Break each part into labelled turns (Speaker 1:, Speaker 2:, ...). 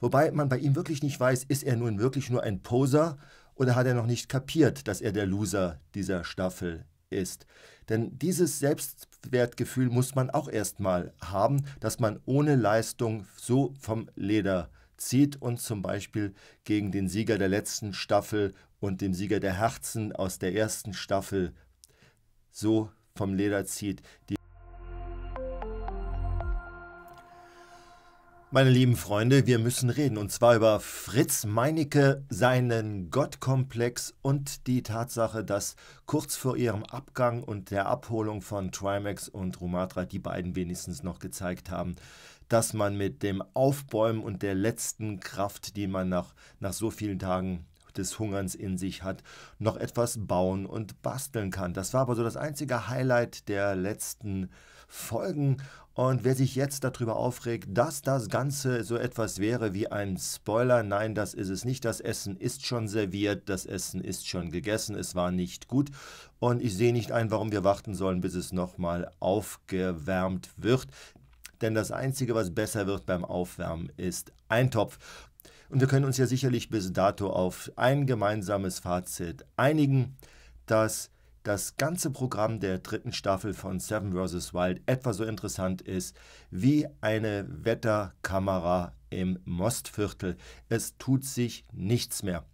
Speaker 1: Wobei man bei ihm wirklich nicht weiß, ist er nun wirklich nur ein Poser oder hat er noch nicht kapiert, dass er der Loser dieser Staffel ist. Denn dieses Selbstwertgefühl muss man auch erstmal haben, dass man ohne Leistung so vom Leder zieht und zum Beispiel gegen den Sieger der letzten Staffel und dem Sieger der Herzen aus der ersten Staffel so vom Leder zieht. Die Meine lieben Freunde, wir müssen reden und zwar über Fritz Meinecke, seinen Gottkomplex und die Tatsache, dass kurz vor ihrem Abgang und der Abholung von Trimax und Rumatra die beiden wenigstens noch gezeigt haben, dass man mit dem Aufbäumen und der letzten Kraft, die man nach, nach so vielen Tagen des Hungerns in sich hat, noch etwas bauen und basteln kann. Das war aber so das einzige Highlight der letzten Folgen und wer sich jetzt darüber aufregt, dass das Ganze so etwas wäre wie ein Spoiler, nein, das ist es nicht. Das Essen ist schon serviert, das Essen ist schon gegessen, es war nicht gut. Und ich sehe nicht ein, warum wir warten sollen, bis es nochmal aufgewärmt wird. Denn das Einzige, was besser wird beim Aufwärmen, ist Eintopf. Und wir können uns ja sicherlich bis dato auf ein gemeinsames Fazit einigen, dass das ganze Programm der dritten Staffel von Seven vs. Wild etwa so interessant ist wie eine Wetterkamera im Mostviertel. Es tut sich nichts mehr.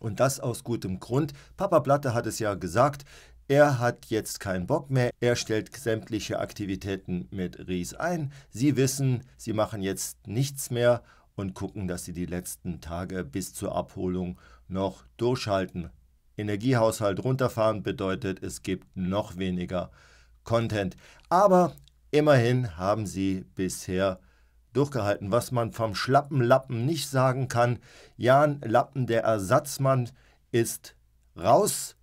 Speaker 1: Und das aus gutem Grund. Papa Platte hat es ja gesagt, er hat jetzt keinen Bock mehr. Er stellt sämtliche Aktivitäten mit Ries ein. Sie wissen, sie machen jetzt nichts mehr und gucken, dass sie die letzten Tage bis zur Abholung noch durchhalten. Energiehaushalt runterfahren bedeutet, es gibt noch weniger Content. Aber immerhin haben sie bisher durchgehalten, was man vom schlappen Lappen nicht sagen kann. Jan Lappen, der Ersatzmann, ist raus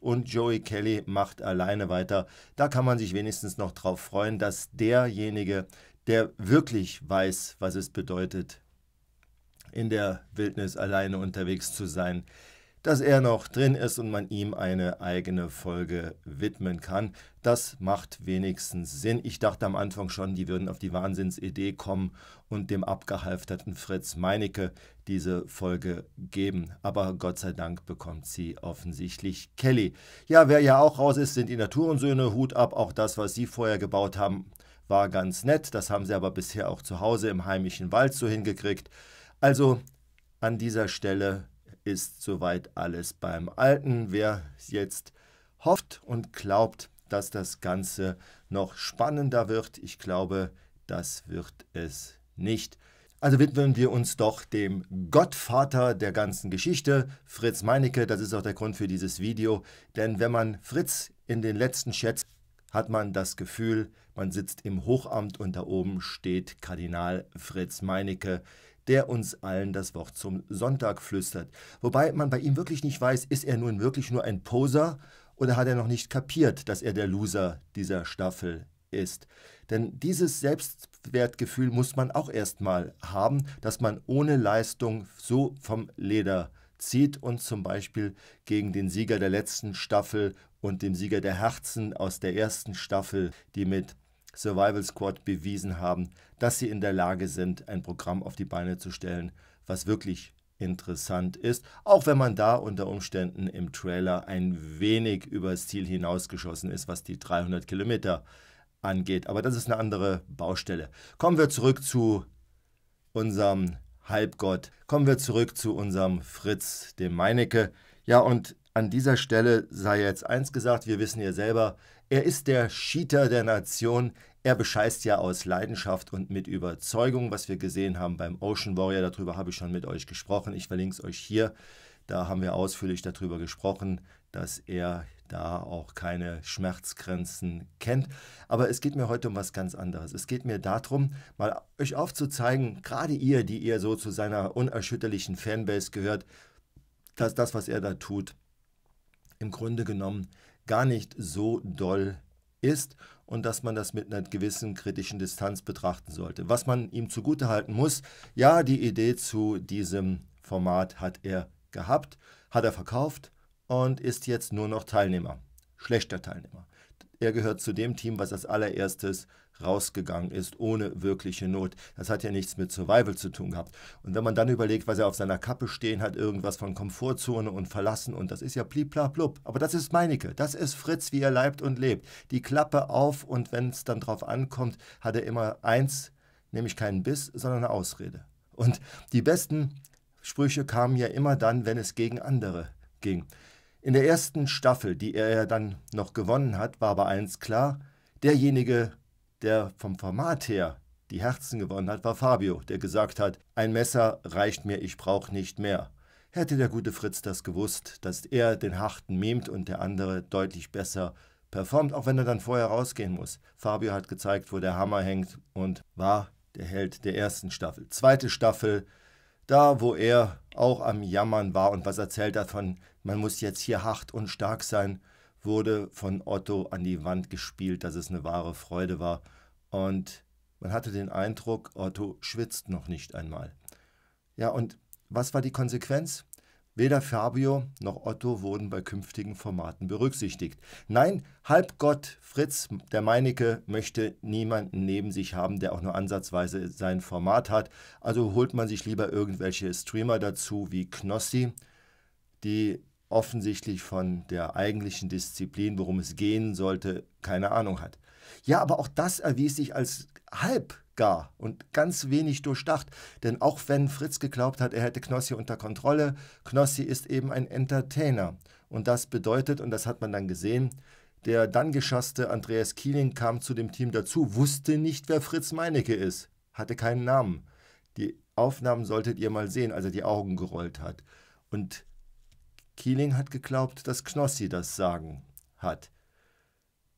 Speaker 1: und Joey Kelly macht alleine weiter. Da kann man sich wenigstens noch darauf freuen, dass derjenige, der wirklich weiß, was es bedeutet, in der Wildnis alleine unterwegs zu sein, dass er noch drin ist und man ihm eine eigene Folge widmen kann. Das macht wenigstens Sinn. Ich dachte am Anfang schon, die würden auf die Wahnsinnsidee kommen und dem abgehalfterten Fritz Meinecke diese Folge geben. Aber Gott sei Dank bekommt sie offensichtlich Kelly. Ja, wer ja auch raus ist, sind die Naturensöhne. Hut ab, auch das, was sie vorher gebaut haben, war ganz nett. Das haben sie aber bisher auch zu Hause im heimischen Wald so hingekriegt. Also an dieser Stelle ist soweit alles beim Alten. Wer jetzt hofft und glaubt, dass das Ganze noch spannender wird, ich glaube, das wird es nicht. Also widmen wir uns doch dem Gottvater der ganzen Geschichte, Fritz Meinecke. Das ist auch der Grund für dieses Video. Denn wenn man Fritz in den letzten schätzt, hat man das Gefühl, man sitzt im Hochamt und da oben steht Kardinal Fritz Meinecke, der uns allen das Wort zum Sonntag flüstert. Wobei man bei ihm wirklich nicht weiß, ist er nun wirklich nur ein Poser oder hat er noch nicht kapiert, dass er der Loser dieser Staffel ist. Denn dieses Selbstwertgefühl muss man auch erstmal haben, dass man ohne Leistung so vom Leder zieht und zum Beispiel gegen den Sieger der letzten Staffel und dem Sieger der Herzen aus der ersten Staffel, die mit Survival Squad bewiesen haben, dass sie in der Lage sind, ein Programm auf die Beine zu stellen, was wirklich interessant ist, auch wenn man da unter Umständen im Trailer ein wenig übers Ziel hinausgeschossen ist, was die 300 Kilometer angeht. Aber das ist eine andere Baustelle. Kommen wir zurück zu unserem Halbgott. Kommen wir zurück zu unserem Fritz, dem Meinecke. Ja, und an dieser Stelle sei jetzt eins gesagt, wir wissen ja selber, er ist der Cheater der Nation. Er bescheißt ja aus Leidenschaft und mit Überzeugung, was wir gesehen haben beim Ocean Warrior. Darüber habe ich schon mit euch gesprochen. Ich verlinke es euch hier. Da haben wir ausführlich darüber gesprochen, dass er da auch keine Schmerzgrenzen kennt. Aber es geht mir heute um was ganz anderes. Es geht mir darum, mal euch aufzuzeigen, gerade ihr, die ihr so zu seiner unerschütterlichen Fanbase gehört, dass das, was er da tut, im Grunde genommen gar nicht so doll ist und dass man das mit einer gewissen kritischen Distanz betrachten sollte. Was man ihm zugutehalten muss, ja, die Idee zu diesem Format hat er gehabt, hat er verkauft und ist jetzt nur noch Teilnehmer, schlechter Teilnehmer. Er gehört zu dem Team, was als allererstes rausgegangen ist, ohne wirkliche Not. Das hat ja nichts mit Survival zu tun gehabt. Und wenn man dann überlegt, was er auf seiner Kappe stehen hat, irgendwas von Komfortzone und Verlassen und das ist ja blub. Aber das ist Meinecke, das ist Fritz, wie er leibt und lebt. Die Klappe auf und wenn es dann drauf ankommt, hat er immer eins, nämlich keinen Biss, sondern eine Ausrede. Und die besten Sprüche kamen ja immer dann, wenn es gegen andere ging. In der ersten Staffel, die er ja dann noch gewonnen hat, war aber eins klar, derjenige, der vom Format her die Herzen gewonnen hat, war Fabio, der gesagt hat, ein Messer reicht mir, ich brauche nicht mehr. Hätte der gute Fritz das gewusst, dass er den Harten mimt und der andere deutlich besser performt, auch wenn er dann vorher rausgehen muss. Fabio hat gezeigt, wo der Hammer hängt und war der Held der ersten Staffel. Zweite Staffel, da wo er auch am Jammern war und was erzählt davon, man muss jetzt hier hart und stark sein, wurde von Otto an die Wand gespielt, dass es eine wahre Freude war. Und man hatte den Eindruck, Otto schwitzt noch nicht einmal. Ja, und was war die Konsequenz? Weder Fabio noch Otto wurden bei künftigen Formaten berücksichtigt. Nein, Halbgott Fritz der Meinecke möchte niemanden neben sich haben, der auch nur ansatzweise sein Format hat. Also holt man sich lieber irgendwelche Streamer dazu wie Knossi, die offensichtlich von der eigentlichen Disziplin, worum es gehen sollte, keine Ahnung hat. Ja, aber auch das erwies sich als halb gar und ganz wenig durchdacht. Denn auch wenn Fritz geglaubt hat, er hätte Knossi unter Kontrolle, Knossi ist eben ein Entertainer. Und das bedeutet, und das hat man dann gesehen, der dann geschasste Andreas Kieling kam zu dem Team dazu, wusste nicht, wer Fritz Meinecke ist, hatte keinen Namen. Die Aufnahmen solltet ihr mal sehen, als er die Augen gerollt hat. Und Keeling hat geglaubt, dass Knossi das Sagen hat.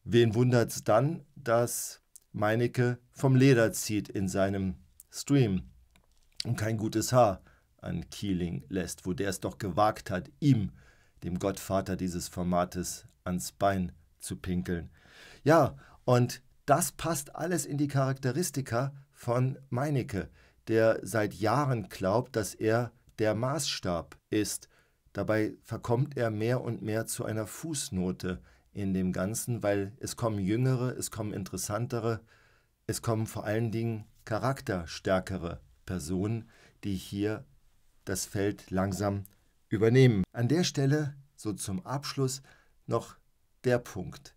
Speaker 1: Wen wundert's dann, dass Meinecke vom Leder zieht in seinem Stream und kein gutes Haar an Keeling lässt, wo der es doch gewagt hat, ihm, dem Gottvater dieses Formates, ans Bein zu pinkeln. Ja, und das passt alles in die Charakteristika von Meinecke, der seit Jahren glaubt, dass er der Maßstab ist Dabei verkommt er mehr und mehr zu einer Fußnote in dem Ganzen, weil es kommen jüngere, es kommen interessantere, es kommen vor allen Dingen charakterstärkere Personen, die hier das Feld langsam übernehmen. An der Stelle, so zum Abschluss, noch der Punkt.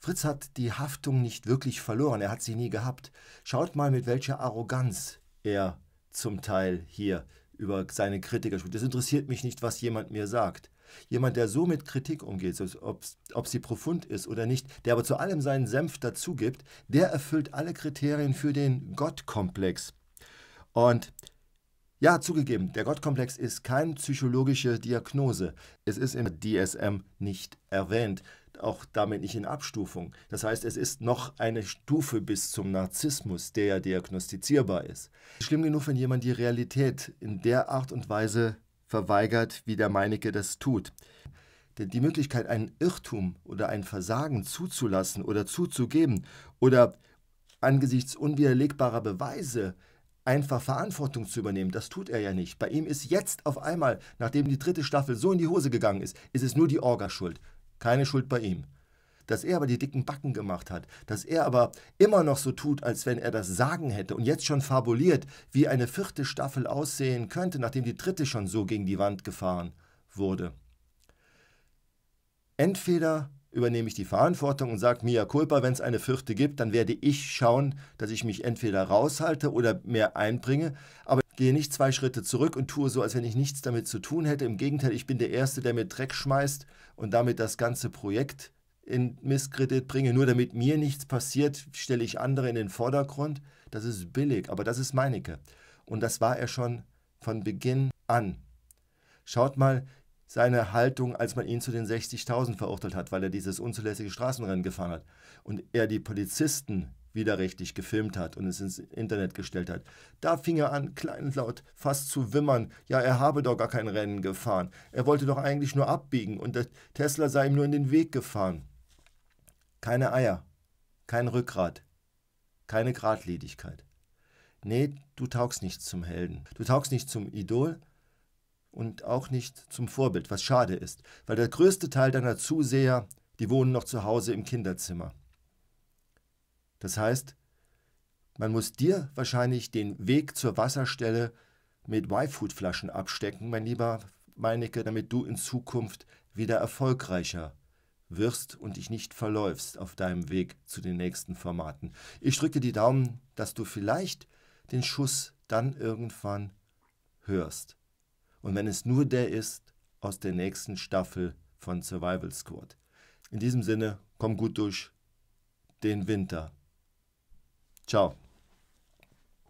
Speaker 1: Fritz hat die Haftung nicht wirklich verloren, er hat sie nie gehabt. Schaut mal, mit welcher Arroganz er zum Teil hier über seine Kritiker spricht. Das interessiert mich nicht, was jemand mir sagt. Jemand, der so mit Kritik umgeht, ob, sie profund ist oder nicht, der aber zu allem seinen Senf dazu gibt, der erfüllt alle Kriterien für den Gottkomplex. Und ja, zugegeben, der Gottkomplex ist keine psychologische Diagnose. Es ist im DSM nicht erwähnt auch damit nicht in Abstufung. Das heißt, es ist noch eine Stufe bis zum Narzissmus, der ja diagnostizierbar ist. Schlimm genug, wenn jemand die Realität in der Art und Weise verweigert, wie der Meinecke das tut. Denn die Möglichkeit, einen Irrtum oder ein Versagen zuzulassen oder zuzugeben oder angesichts unwiderlegbarer Beweise einfach Verantwortung zu übernehmen. Das tut er ja nicht. Bei ihm ist jetzt auf einmal, nachdem die dritte Staffel so in die Hose gegangen ist, ist es nur die Orga schuld. Keine Schuld bei ihm. Dass er aber die dicken Backen gemacht hat, dass er aber immer noch so tut, als wenn er das Sagen hätte und jetzt schon fabuliert, wie eine vierte Staffel aussehen könnte, nachdem die dritte schon so gegen die Wand gefahren wurde. Entweder übernehme ich die Verantwortung und sage Mia culpa, wenn es eine vierte gibt, dann werde ich schauen, dass ich mich entweder raushalte oder mehr einbringe. Aber gehe nicht zwei Schritte zurück und tue so, als wenn ich nichts damit zu tun hätte. Im Gegenteil, ich bin der Erste, der mir Dreck schmeißt und damit das ganze Projekt in Misskredit bringe. Nur damit mir nichts passiert, stelle ich andere in den Vordergrund. Das ist billig, aber das ist Meinecke. Und das war er schon von Beginn an. Schaut mal seine Haltung, als man ihn zu den 60.000 verurteilt hat, weil er dieses unzulässige Straßenrennen gefahren hat und er die Polizisten widerrechtlich gefilmt hat und es ins Internet gestellt hat. Da fing er an, klein und laut, fast zu wimmern. Ja, er habe doch gar kein Rennen gefahren. Er wollte doch eigentlich nur abbiegen und der Tesla sei ihm nur in den Weg gefahren. Keine Eier, kein Rückgrat, keine Gradledigkeit. Nee, du taugst nicht zum Helden. Du taugst nicht zum Idol und auch nicht zum Vorbild, was schade ist, weil der größte Teil deiner Zuseher, die wohnen noch zu Hause im Kinderzimmer. Das heißt, man muss dir wahrscheinlich den Weg zur Wasserstelle mit Y-Food-Flaschen abstecken, mein lieber Meinecke, damit du in Zukunft wieder erfolgreicher wirst und dich nicht verläufst auf deinem Weg zu den nächsten Formaten. Ich drücke die Daumen, dass du vielleicht den Schuss dann irgendwann hörst. Und wenn es nur der ist aus der nächsten Staffel von Survival Squad. In diesem Sinne, komm gut durch den Winter. Ciao.